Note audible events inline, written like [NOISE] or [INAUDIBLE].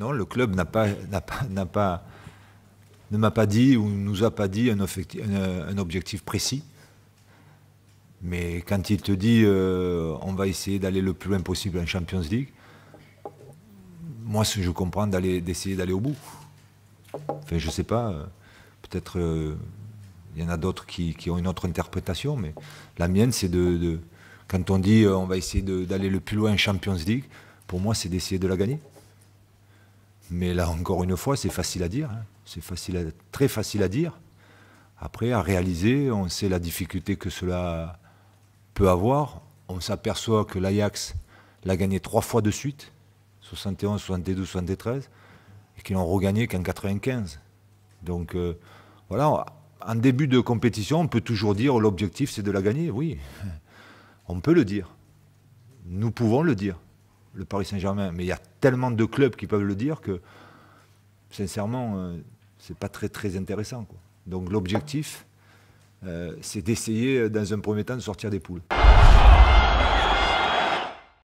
Non, le club n'a pas, pas, pas, ne m'a pas dit ou ne nous a pas dit un, objectif, précis. Mais quand il te dit euh, on va essayer d'aller le plus loin possible en Champions League, moi je comprends d'essayer d'aller au bout. Enfin, je ne sais pas, euh, peut-être euh, il y en a d'autres qui, ont une autre interprétation, mais la mienne c'est de, Quand on dit on va essayer d'aller le plus loin en Champions League, pour moi c'est d'essayer de la gagner. Mais là, encore une fois, c'est facile à dire. Hein. C'est facile très facile à dire. Après, à réaliser, on sait la difficulté que cela peut avoir. On s'aperçoit que l'Ajax l'a gagné trois fois de suite, 71, 72, 73, et qu'ils n'ont regagné qu'en 95. Donc euh, voilà, en début de compétition, on peut toujours dire l'objectif c'est de la gagner. Oui, [LAUGHS] on peut le dire. Nous pouvons le dire le Paris Saint-Germain, mais il y a tellement de clubs qui peuvent le dire que, sincèrement, ce euh, c'est pas très, très intéressant. Donc l'objectif, euh, c'est d'essayer, euh, dans un premier temps, de sortir des poules.